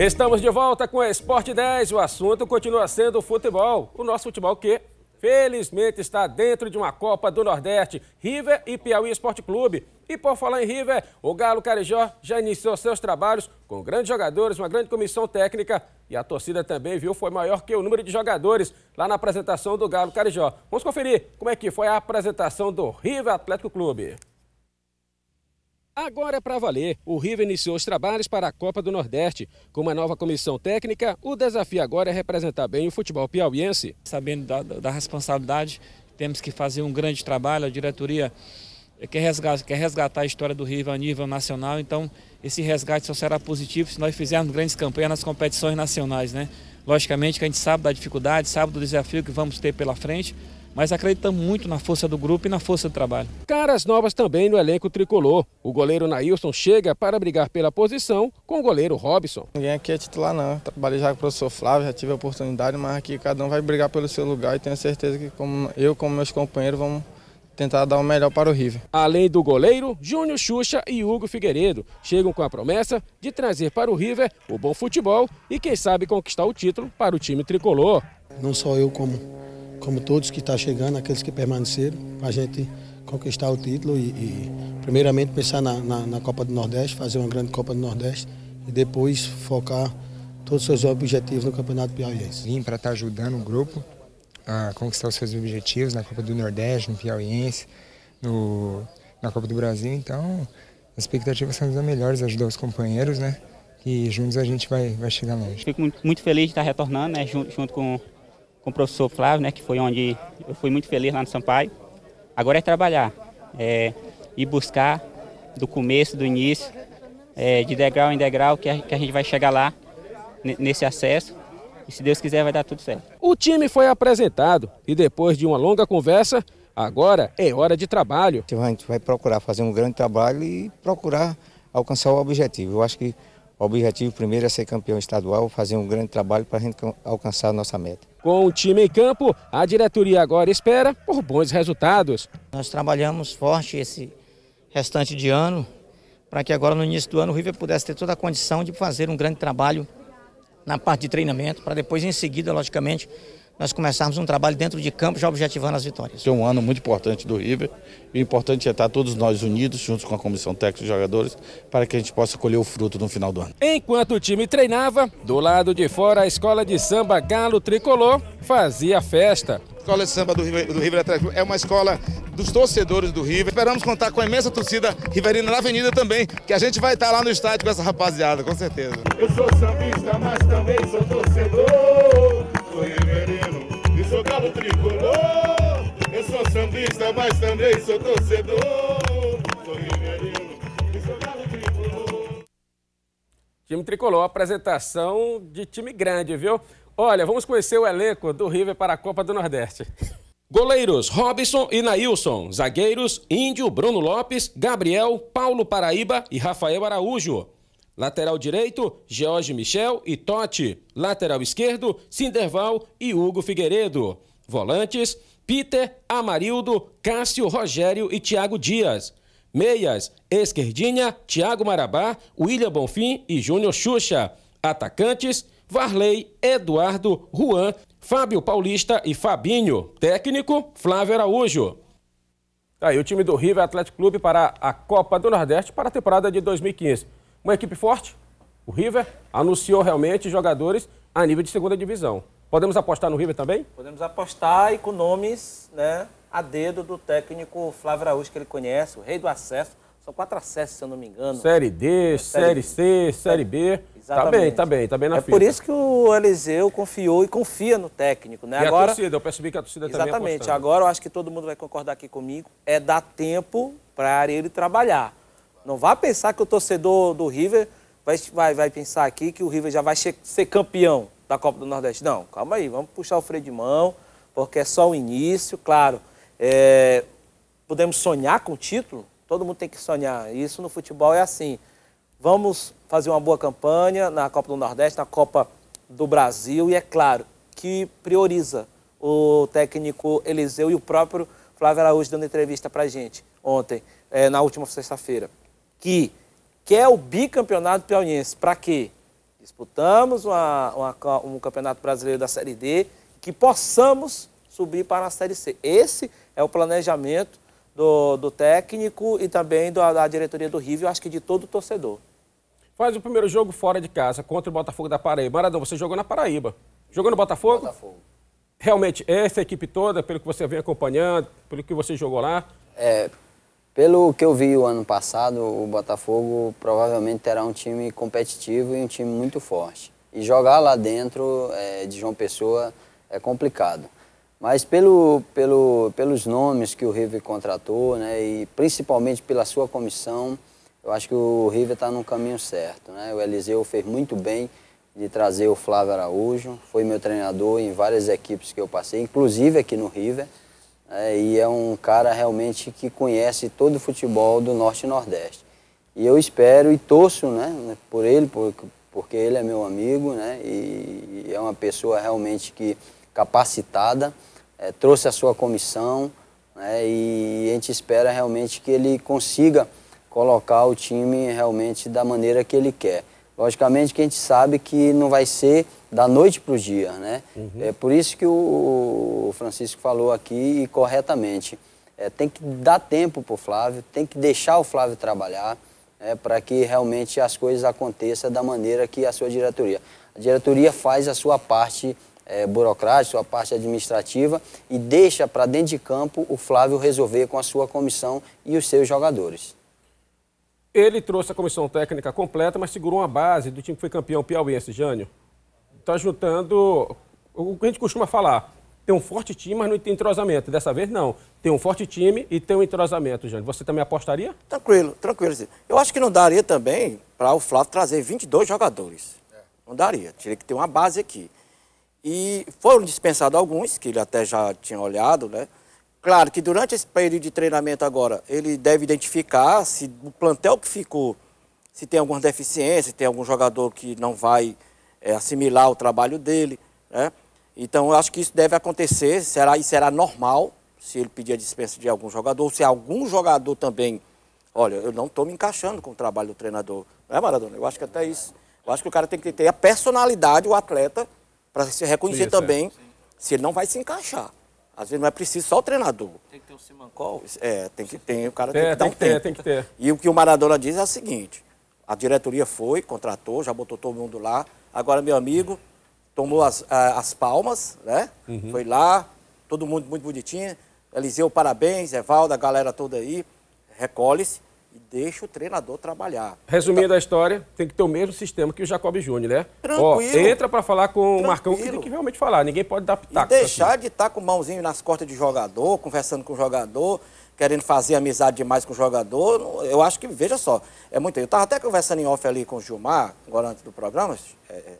Estamos de volta com a Esporte 10. O assunto continua sendo o futebol. O nosso futebol que, felizmente, está dentro de uma Copa do Nordeste. River e Piauí Esporte Clube. E por falar em River, o Galo Carijó já iniciou seus trabalhos com grandes jogadores, uma grande comissão técnica. E a torcida também, viu, foi maior que o número de jogadores lá na apresentação do Galo Carijó. Vamos conferir como é que foi a apresentação do River Atlético Clube. Agora é para valer, o River iniciou os trabalhos para a Copa do Nordeste. Com uma nova comissão técnica, o desafio agora é representar bem o futebol piauiense. Sabendo da, da responsabilidade, temos que fazer um grande trabalho. A diretoria quer resgatar, quer resgatar a história do River a nível nacional, então esse resgate só será positivo se nós fizermos grandes campanhas nas competições nacionais. Né? Logicamente que a gente sabe da dificuldade, sabe do desafio que vamos ter pela frente, mas acredita muito na força do grupo e na força do trabalho. Caras novas também no elenco tricolor. O goleiro Nailson chega para brigar pela posição com o goleiro Robson. Ninguém aqui é titular não. trabalhei já com o professor Flávio, já tive a oportunidade, mas aqui cada um vai brigar pelo seu lugar e tenho certeza que como eu, como meus companheiros, vamos tentar dar o melhor para o River. Além do goleiro, Júnior Xuxa e Hugo Figueiredo chegam com a promessa de trazer para o River o bom futebol e quem sabe conquistar o título para o time tricolor. Não só eu como como todos que estão tá chegando, aqueles que permaneceram, para a gente conquistar o título e, e primeiramente pensar na, na, na, Copa do Nordeste, fazer uma grande Copa do Nordeste e depois focar todos os seus objetivos no Campeonato Piauiense. Vim para estar tá ajudando o grupo a conquistar os seus objetivos na Copa do Nordeste, no Piauiense, no, na Copa do Brasil, então as expectativas são as melhores, ajudar os companheiros, né? E juntos a gente vai, vai chegar longe. Fico muito, feliz de estar retornando, né? Junto, junto com com o professor Flávio, né, que foi onde eu fui muito feliz lá no Sampaio. Agora é trabalhar, é, buscar do começo, do início, é, de degrau em degrau, que a, que a gente vai chegar lá nesse acesso. E se Deus quiser, vai dar tudo certo. O time foi apresentado e depois de uma longa conversa, agora é hora de trabalho. A gente vai procurar fazer um grande trabalho e procurar alcançar o objetivo. Eu acho que o objetivo primeiro é ser campeão estadual, fazer um grande trabalho para a gente alcançar a nossa meta. Com o time em campo, a diretoria agora espera por bons resultados. Nós trabalhamos forte esse restante de ano para que agora no início do ano o River pudesse ter toda a condição de fazer um grande trabalho na parte de treinamento, para depois em seguida, logicamente, nós começarmos um trabalho dentro de campo já objetivando as vitórias. É um ano muito importante do River e o importante é estar todos nós unidos, juntos com a comissão técnica e jogadores, para que a gente possa colher o fruto no final do ano. Enquanto o time treinava, do lado de fora a escola de samba Galo Tricolor fazia festa. A escola de samba do River, do River Atlético é uma escola dos torcedores do River. Esperamos contar com a imensa torcida riverina na avenida também, que a gente vai estar lá no estádio com essa rapaziada, com certeza. Eu sou sambista, mas também sou torcedor galo tricolor. Eu sou sambista, mas também sou torcedor. Sou e sou galo tricolor. Time tricolor, apresentação de time grande, viu? Olha, vamos conhecer o elenco do River para a Copa do Nordeste. Goleiros Robson e Nailson. Zagueiros Índio, Bruno Lopes, Gabriel, Paulo Paraíba e Rafael Araújo. Lateral direito, Jorge Michel e Totti. Lateral esquerdo, Sinderval e Hugo Figueiredo. Volantes, Peter, Amarildo, Cássio Rogério e Thiago Dias. Meias, Esquerdinha, Thiago Marabá, William Bonfim e Júnior Xuxa. Atacantes, Varley, Eduardo, Juan, Fábio Paulista e Fabinho. Técnico, Flávio Araújo. Tá aí o time do River Atlético Clube para a Copa do Nordeste para a temporada de 2015. Uma equipe forte, o River, anunciou realmente jogadores a nível de segunda divisão. Podemos apostar no River também? Podemos apostar e com nomes né, a dedo do técnico Flávio Araújo, que ele conhece, o rei do acesso. São quatro acessos, se eu não me engano. Série D, é, série, série, C, Série B. Exatamente. Tá bem, tá bem, tá bem na é por isso que o Eliseu confiou e confia no técnico, né? E agora, a torcida, eu percebi que a torcida exatamente, também Exatamente, agora eu acho que todo mundo vai concordar aqui comigo, é dar tempo para ele trabalhar. Não vá pensar que o torcedor do River vai, vai, vai pensar aqui que o River já vai ser campeão da Copa do Nordeste. Não, calma aí, vamos puxar o freio de mão, porque é só o início, claro. É, podemos sonhar com o título, todo mundo tem que sonhar. Isso no futebol é assim. Vamos fazer uma boa campanha na Copa do Nordeste, na Copa do Brasil, e é claro que prioriza o técnico Eliseu e o próprio Flávio Araújo dando entrevista para gente ontem, é, na última sexta-feira que quer o bicampeonato piauiense. Para quê? Disputamos uma, uma, um campeonato brasileiro da Série D, que possamos subir para a Série C. Esse é o planejamento do, do técnico e também do, da diretoria do River, eu acho que de todo o torcedor. Faz o primeiro jogo fora de casa, contra o Botafogo da Paraíba. Maradão, você jogou na Paraíba. Jogou no Botafogo? Botafogo. Realmente, essa equipe toda, pelo que você vem acompanhando, pelo que você jogou lá? É, pelo que eu vi o ano passado, o Botafogo provavelmente terá um time competitivo e um time muito forte. E jogar lá dentro é, de João Pessoa é complicado. Mas pelo, pelo, pelos nomes que o River contratou, né, e principalmente pela sua comissão, eu acho que o River está no caminho certo. Né? O Eliseu fez muito bem de trazer o Flávio Araújo, foi meu treinador em várias equipes que eu passei, inclusive aqui no River. É, e é um cara realmente que conhece todo o futebol do Norte e Nordeste. E eu espero e torço né, por ele, por, porque ele é meu amigo né, e, e é uma pessoa realmente que capacitada, é, trouxe a sua comissão né, e a gente espera realmente que ele consiga colocar o time realmente da maneira que ele quer. Logicamente que a gente sabe que não vai ser da noite para o dia, né? Uhum. É por isso que o Francisco falou aqui e corretamente. É, tem que dar tempo para o Flávio, tem que deixar o Flávio trabalhar é, né, para que realmente as coisas aconteçam da maneira que a sua diretoria. A diretoria faz a sua parte é, burocrática, sua parte administrativa e deixa para dentro de campo o Flávio resolver com a sua comissão e os seus jogadores. Ele trouxe a comissão técnica completa, mas segurou uma base do time que foi campeão piauiense, Jânio. Está juntando o que a gente costuma falar. Tem um forte time, mas não tem entrosamento. Dessa vez, não. Tem um forte time e tem um entrosamento, Jânio. Você também apostaria? Tranquilo, tranquilo. Eu acho que não daria também para o Flávio trazer 22 jogadores. Não daria. Teria que ter uma base aqui. E foram dispensados alguns, que ele até já tinha olhado, né? Claro que durante esse período de treinamento agora, ele deve identificar se o plantel que ficou, se tem alguma deficiência, se tem algum jogador que não vai é, assimilar o trabalho dele. Né? Então, eu acho que isso deve acontecer, será e será normal se ele pedir a dispensa de algum jogador, ou se algum jogador também, olha, eu não estou me encaixando com o trabalho do treinador. Não é, Maradona? Eu acho que até isso. Eu acho que o cara tem que ter a personalidade, o atleta, para se reconhecer isso, é. também é. se ele não vai se encaixar. Às vezes não é preciso só o treinador. Tem que ter o simancol? É, tem que ter, o cara tem, é, tem que dar tem que Ter, tem que ter. E o que o Maradona diz é o seguinte, a diretoria foi, contratou, já botou todo mundo lá. Agora, meu amigo tomou as, as palmas, né? Uhum. Foi lá, todo mundo muito bonitinho. Eliseu, parabéns, Evaldo, a galera toda aí, recolhe-se e deixa o treinador trabalhar. Resumindo então, a história, tem que ter o mesmo sistema que o Jacob Júnior, né? Tranquilo. Ó, entra para falar com tranquilo. o Marcão que tem que realmente falar, ninguém pode dar pitaco. E deixar assim. de estar tá com mãozinho nas costas de jogador, conversando com o jogador, querendo fazer amizade demais com o jogador, eu acho que, veja só, é muito. Eu estava até conversando em off ali com o Gilmar, agora antes do programa, é, é,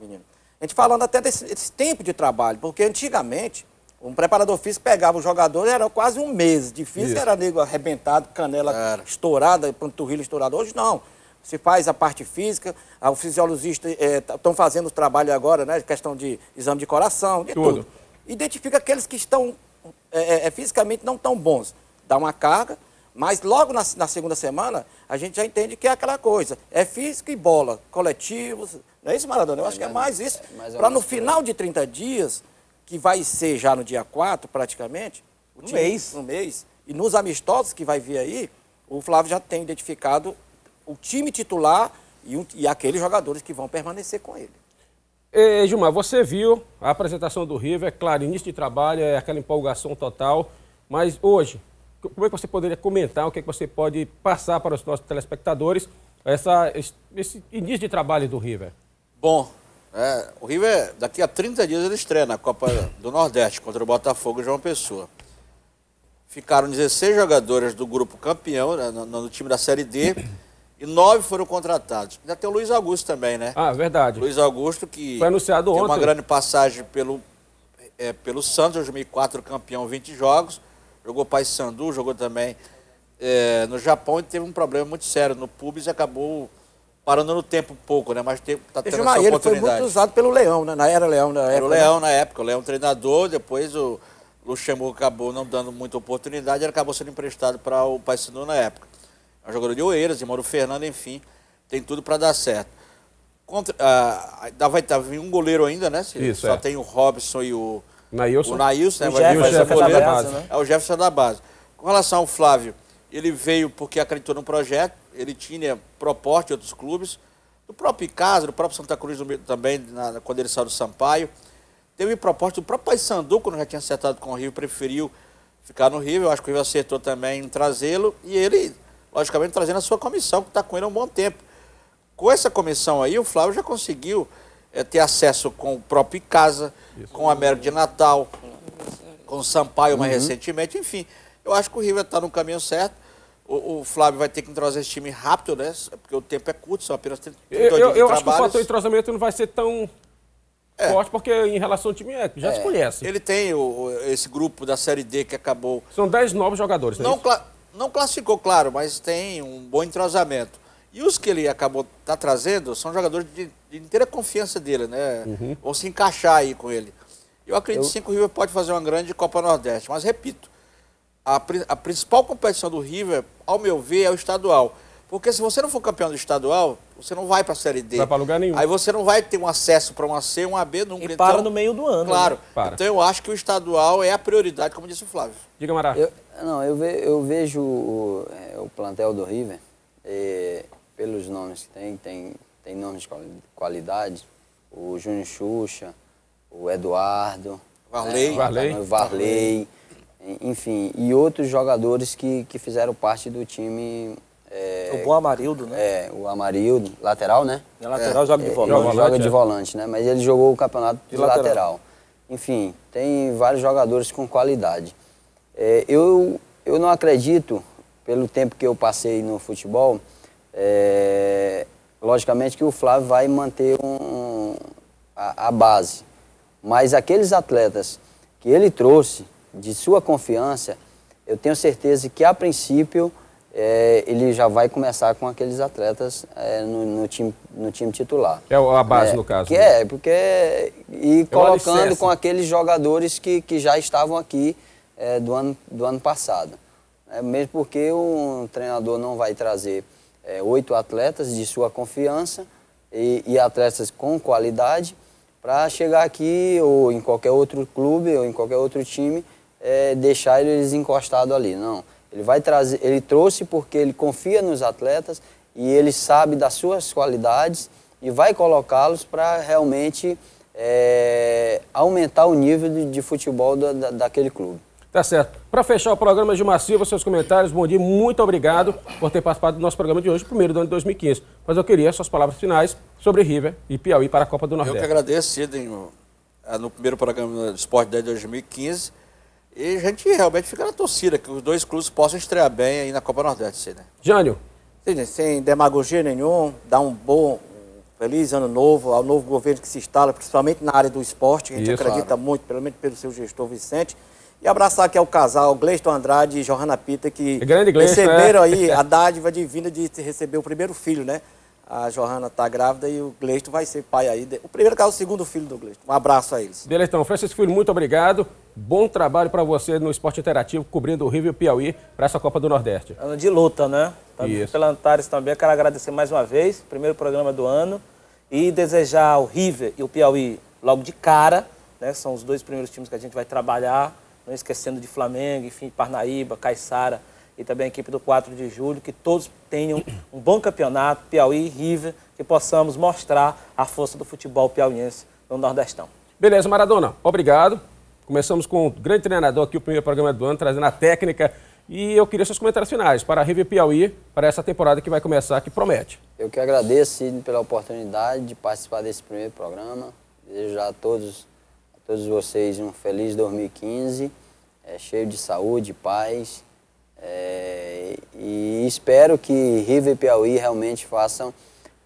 menino. A gente falando até desse, desse tempo de trabalho, porque antigamente um preparador físico pegava o jogador, era quase um mês. Difícil era nego arrebentado, canela era. estourada, panturrilha estourada. Hoje não. Se faz a parte física, o fisiologista estão eh, tá, é, fazendo o trabalho agora, né? Questão de exame de coração, de tudo. tudo. Identifica aqueles que estão é, é, fisicamente não tão bons. Dá uma carga, mas logo na, na, segunda semana, a gente já entende que é aquela coisa. É físico e bola, coletivos. Não é isso, Maradona? Eu acho que é, é mais isso. É, é para no final de 30 dias, que vai ser já no dia 4, praticamente, o um time, mês. Um mês, e nos amistosos que vai vir aí, o Flávio já tem identificado o time titular e, um, e aqueles jogadores que vão permanecer com ele. Gilmar, você viu a apresentação do River, é claro, início de trabalho, é aquela empolgação total, mas hoje, como é que você poderia comentar, o que, é que você pode passar para os nossos telespectadores, essa, esse início de trabalho do River? Bom, é, o River, daqui a 30 dias ele estreia na Copa do Nordeste contra o Botafogo e João Pessoa. Ficaram 16 jogadores do grupo campeão, né, no, no time da Série D, e nove foram contratados. Ainda tem o Luiz Augusto também, né? Ah, verdade. Luiz Augusto, que foi anunciado ontem. uma grande passagem pelo, é, pelo Santos, 2004 campeão, 20 jogos. Jogou Paysandu, jogou também é, no Japão e teve um problema muito sério no pubis e acabou parando no tempo pouco, né? Mas está tendo Gilmar, essa oportunidade. Ele foi muito usado pelo Leão, né? Na era Leão, na era época. O né? Leão né? na época, o Leão treinador, depois o Luxemburgo acabou não dando muita oportunidade, ele acabou sendo emprestado para o Paysandu na época. É um jogador de Oeiras, Moro Fernando, enfim, tem tudo para dar certo. Contra, ah, vai tá, vir um goleiro ainda, né? Isso, Só é. tem o Robson e o Nailson, o Nailson né? O Jefferson, o Jefferson, é da base, né? É o Jefferson da base. Com relação ao Flávio, ele veio porque acreditou no projeto, ele tinha proposta de outros clubes, do próprio Icasa, do próprio Santa Cruz também, na, quando ele saiu do Sampaio. Teve proposta do próprio Paysandu, quando já tinha acertado com o Rio, preferiu ficar no Rio. Eu acho que o Rio acertou também em trazê-lo. E ele, logicamente, trazendo a sua comissão, que está com ele há um bom tempo. Com essa comissão aí, o Flávio já conseguiu é, ter acesso com o próprio Casa, com o América de Natal, com o Sampaio mais uhum. recentemente, enfim. Eu acho que o River está no caminho certo. O, o, Flávio vai ter que entrosar esse time rápido, né? Porque o tempo é curto, são apenas 30 eu, eu, eu acho que o fator de entrosamento não vai ser tão é. forte, porque em relação ao time é, já é. se conhece. Ele tem o, esse grupo da Série D que acabou. São 10 novos jogadores, não, né? não, cla não classificou, claro, mas tem um bom entrosamento. E os que ele acabou tá trazendo são jogadores de, de inteira confiança dele, né? Uhum. Vão se encaixar aí com ele. Eu acredito eu... sim que o River pode fazer uma grande Copa Nordeste, mas repito, a, a principal competição do River, ao meu ver, é o estadual. Porque se você não for campeão do estadual, você não vai para a Série D. Não vai para lugar nenhum. Aí você não vai ter um acesso para uma C, uma B nunca. E para então, no meio do ano. Claro. Né? Então eu acho que o estadual é a prioridade, como disse o Flávio. Diga, Mará. Eu, não, eu, ve, eu vejo o, é, o, plantel do River, pelos nomes que tem, tem, tem nomes de qualidade. O Júnior Xuxa, o Eduardo. Varley. Né, Varley. O Varley. Varley enfim, e outros jogadores que, que fizeram parte do time. É, o bom Amarildo, né? É, o Amarildo, lateral, né? É lateral, é, joga de é, volante. Ele joga de volante, né? Mas ele jogou o campeonato de, de lateral. lateral. Enfim, tem vários jogadores com qualidade. É, eu, eu não acredito, pelo tempo que eu passei no futebol, é, logicamente que o Flávio vai manter um, a, a base. Mas aqueles atletas que ele trouxe, de sua confiança, eu tenho certeza que, a princípio, é, ele já vai começar com aqueles atletas é, no, no, time, no time titular. É a base, é, no caso. Que né? é, porque. E é colocando com aqueles jogadores que, que já estavam aqui é, do, ano, do ano passado. É, mesmo porque o treinador não vai trazer é, oito atletas de sua confiança e, e atletas com qualidade para chegar aqui ou em qualquer outro clube ou em qualquer outro time é, deixar eles encostados ali, não. Ele vai trazer, ele trouxe porque ele confia nos atletas e ele sabe das suas qualidades e vai colocá-los para realmente é, aumentar o nível de, de futebol da, da, daquele clube. Tá certo. Para fechar o programa, Gilmar Silva, seus comentários. Bom dia, muito obrigado por ter participado do nosso programa de hoje, primeiro do ano de 2015. Mas eu queria suas palavras finais sobre River e Piauí para a Copa do Nordeste. Eu que agradeço, Sidney, ah, no primeiro programa do Esporte Day de 2015 e a gente realmente fica na torcida que os dois clubes possam estrear bem aí na Copa Nordeste, né? Jânio. Sim, sem demagogia nenhum, dá um bom, feliz ano novo ao novo governo que se instala, principalmente na área do esporte, que a gente Isso, acredita claro. muito, pelo menos pelo seu gestor Vicente. E abraçar aqui ao casal Gleiston Andrade e Johanna Pita, que é Gleiston, né? receberam né? aí a dádiva divina de receber o primeiro filho, né? A Johanna está grávida e o Gleiston vai ser pai aí. O primeiro caso, o segundo filho do Gleiston. Um abraço a eles. Beleza, então. Francisco Filho, muito obrigado. Bom trabalho para você no Esporte Interativo, cobrindo o Rio e o Piauí para essa Copa do Nordeste. Ano de luta, né? Tá Isso. Pela Antares também, quero agradecer mais uma vez, primeiro programa do ano, e desejar ao River e o Piauí logo de cara, né? São os dois primeiros times que a gente vai trabalhar, não esquecendo de Flamengo, enfim, Parnaíba, Caixara e também a equipe do 4 de julho, que todos tenham um bom campeonato, Piauí e River, que possamos mostrar a força do futebol piauiense no Nordestão. Beleza, Maradona, obrigado. Começamos com o grande treinador aqui, o primeiro programa do ano, trazendo a técnica. E eu queria seus comentários finais para a River Piauí, para essa temporada que vai começar, que promete. Eu que agradeço, Sidney, pela oportunidade de participar desse primeiro programa. Desejo a todos, a todos vocês um feliz 2015, é, cheio de saúde, paz. É, e espero que River e Piauí realmente façam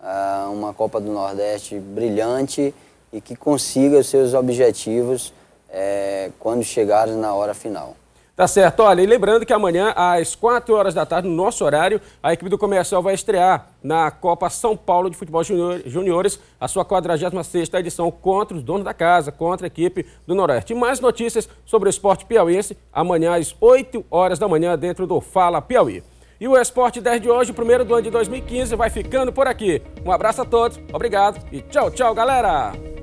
ah, uma Copa do Nordeste brilhante e que consiga os seus objetivos é, quando chegarmos na hora final. Tá certo. Olha, e lembrando que amanhã, às 4 horas da tarde, no nosso horário, a equipe do Comercial vai estrear na Copa São Paulo de Futebol Juniores, a sua 46ª edição contra os donos da casa, contra a equipe do Noroeste. E mais notícias sobre o esporte piauense, amanhã às 8 horas da manhã dentro do Fala Piauí. E o Esporte 10 de hoje, o primeiro do ano de 2015, vai ficando por aqui. Um abraço a todos, obrigado e tchau, tchau, galera!